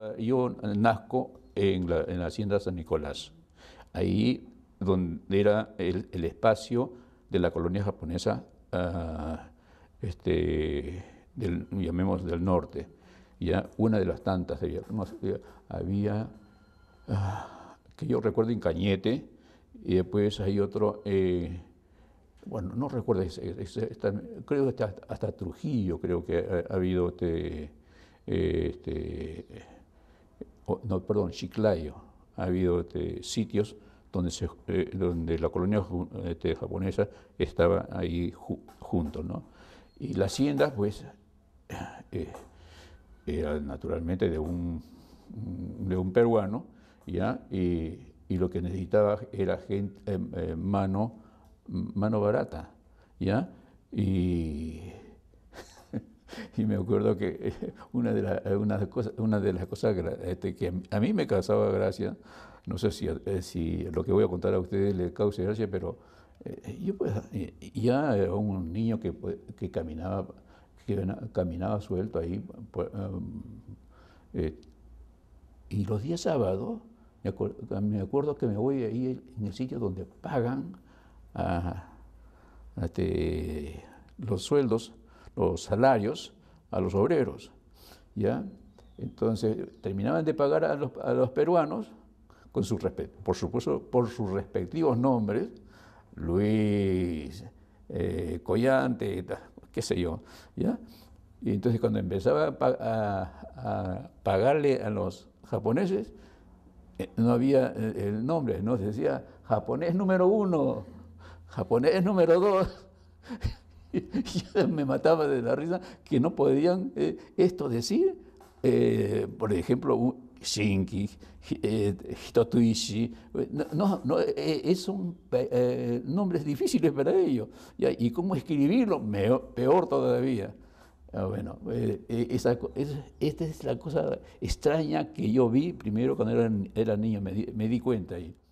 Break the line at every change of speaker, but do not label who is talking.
Eh, yo nazco en la, hacienda San Nicolás, ahí donde era el, espacio de la colonia japonesa, ah, este, del, llamemos del norte, ya una de las tantas, había, había ah, que yo recuerdo en Cañete, y después hay otro, eh, bueno, no recuerdo, creo que hasta, hasta, Trujillo creo que ha, ha habido este, eh, este no, perdón, Chiclayo, ha habido este, sitios donde, eh, donde la colonia este, japonesa estaba ahí junto, ¿no? Y la hacienda, pues, eh, era naturalmente de un, de un peruano, ¿ya? Y, lo que necesitaba era gente, eh, mano, mano barata, ¿ya? Y y me acuerdo que eh, una de, una las cosas este, que a mí me causaba gracia, no sé eh, si, lo que voy a contar a ustedes le cause gracia, pero eh, yo pues, ya era un niño que, pues, caminaba, caminaba suelto ahí. Pues, y los días sábados, me, acuerdo que me voy ahí en el sitio donde pagan ah, este, los sueldos los salarios a los obreros. ¿ya? Entonces terminaban de pagar a los, peruanos, con su, por supuesto por sus respectivos nombres, Luis, eh, Collante, qué sé yo. ¿ya? Y entonces cuando empezaba a, a pagarle a los japoneses, eh, no había eh, el nombre, no se decía japonés número uno, japonés número dos. me mataba de la risa que no podían eh, esto decir. Eh, por ejemplo, Shinki, eh, Hitotuishi, no, son nombres difíciles para ellos. ¿Y cómo escribirlo? Peor todavía. Ah, bueno, esta es la cosa extraña que yo vi primero cuando era, era niño, me me di cuenta ahí.